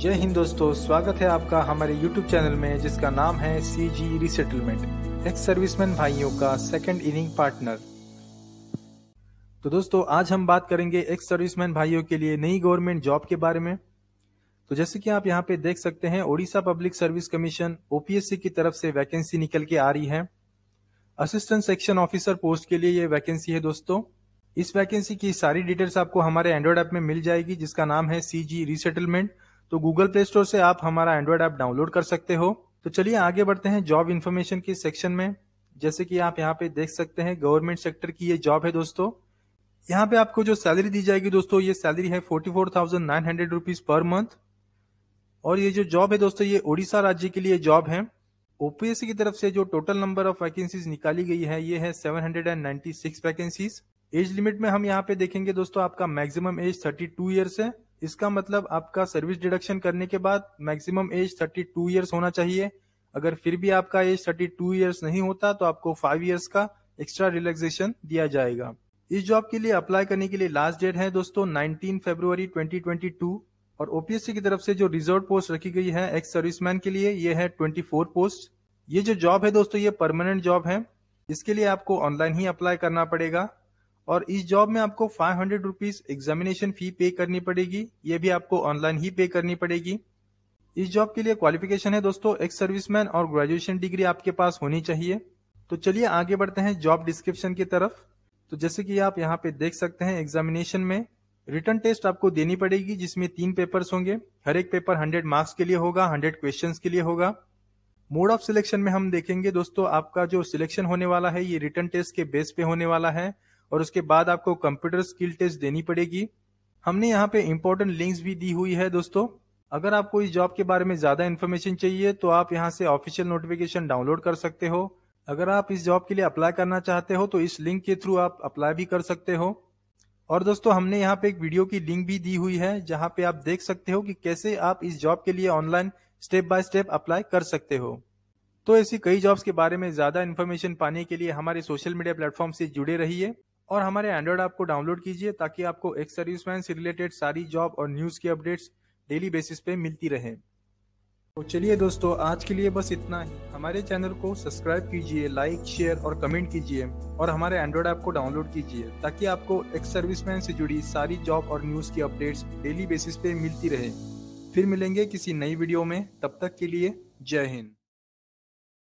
जय हिंद दोस्तों स्वागत है आपका हमारे यूट्यूब चैनल में जिसका नाम है C G resettlement ex serviceman भाइयों का सेकंड इनिंग पार्टनर तो दोस्तों आज हम बात करेंगे एक्स सर्विसमैन भाइयों के लिए नई गवर्नमेंट जॉब के बारे में तो जैसे कि आप यहाँ पे देख सकते हैं Odisha public service commission OPSC की तरफ से वैकेंसी निकल के आ रही है असिस्टेंट सेक्शन ऑफिसर पोस्ट के लिए ये वैकेंसी है दोस्तों इस वैकेंसी की सारी डिटेल्स आपको हमारे एंड्रॉइड ऐप में मिल जाएगी जिसका नाम है सी जी रिसेटलमेंट तो गूगल प्ले स्टोर से आप हमारा एंड्रॉयड ऐप डाउनलोड कर सकते हो तो चलिए आगे बढ़ते हैं जॉब इन्फॉर्मेशन के सेक्शन में जैसे कि आप यहाँ पे देख सकते हैं गवर्नमेंट सेक्टर की ये जॉब है दोस्तों यहाँ पे आपको जो सैलरी दी जाएगी दोस्तों ये सैलरी है forty four thousand nine hundred rupees per month और ये जो जॉब है दोस्तों ये ओडिशा राज्य के लिए जॉब है ओपीएससी की तरफ से जो टोटल नंबर ऑफ वैकेंसीज निकाली गई है ये है 796 वैकेंसीज एज लिमिट में हम यहाँ पे देखेंगे दोस्तों आपका मैक्सिमम एज 32 टू ईयर्स है इसका मतलब आपका सर्विस डिडक्शन करने के बाद मैक्सिमम एज 32 इयर्स होना चाहिए अगर फिर भी आपका एज 32 इयर्स नहीं होता तो आपको 5 इयर्स का एक्स्ट्रा रिलैक्सेशन दिया जाएगा इस जॉब के लिए अप्लाई करने के लिए लास्ट डेट है दोस्तों नाइनटीन फेब्रुवरी ट्वेंटी और ओपीएससी की तरफ से जो रिजर्व पोस्ट रखी गई है एक्स सर्विसमैन के लिए ये है ट्वेंटी पोस्ट ये जो जॉब है दोस्तों ये परमानेंट जॉब है इसके लिए आपको ऑनलाइन ही अप्लाई करना पड़ेगा और इस जॉब में आपको five hundred rupees examination fee pay करनी पड़ेगी ये भी आपको ऑनलाइन ही पे करनी पड़ेगी इस जॉब के लिए क्वालिफिकेशन है दोस्तों एक्स सर्विसमैन और ग्रेजुएशन डिग्री आपके पास होनी चाहिए तो चलिए आगे बढ़ते हैं जॉब डिस्क्रिप्शन की तरफ तो जैसे कि आप यहाँ पे देख सकते हैं एग्जामिनेशन में रिटर्न टेस्ट आपको देनी पड़ेगी जिसमें तीन पेपर्स होंगे हर एक पेपर हंड्रेड मार्क्स के लिए होगा हंड्रेड क्वेश्चन के लिए होगा मोड ऑफ सिलेक्शन में हम देखेंगे दोस्तों आपका जो सिलेक्शन होने वाला है ये रिटर्न टेस्ट के बेस पे होने वाला है और उसके बाद आपको कंप्यूटर स्किल टेस्ट देनी पड़ेगी हमने यहाँ पे इम्पोर्टेंट लिंक्स भी दी हुई है दोस्तों अगर आपको इस जॉब के बारे में ज्यादा इन्फॉर्मेशन चाहिए तो आप यहाँ से ऑफिशियल नोटिफिकेशन डाउनलोड कर सकते हो अगर आप इस जॉब के लिए अप्लाई करना चाहते हो तो इस लिंक के थ्रू आप अप्लाई भी कर सकते हो और दोस्तों हमने यहाँ पे एक वीडियो की लिंक भी दी हुई है जहाँ पे आप देख सकते हो कि कैसे आप इस जॉब के लिए online step by step apply कर सकते हो तो ऐसी कई जॉब्स के बारे में ज्यादा इन्फॉर्मेशन पाने के लिए हमारे सोशल मीडिया प्लेटफॉर्म से जुड़े रहिए और हमारे एंड्रॉयड ऐप को डाउनलोड कीजिए ताकि आपको एक सर्विसमैन से रिलेटेड सारी जॉब और न्यूज़ की अपडेट्स डेली बेसिस पे मिलती रहे तो चलिए दोस्तों आज के लिए बस इतना ही हमारे चैनल को सब्सक्राइब कीजिए लाइक शेयर और कमेंट कीजिए और हमारे एंड्रॉयड ऐप को डाउनलोड कीजिए ताकि आपको एक्स सर्विसमैन से जुड़ी सारी जॉब और न्यूज़ की अपडेट्स डेली बेसिस पे मिलती रहे फिर मिलेंगे किसी नई वीडियो में तब तक के लिए जय हिंद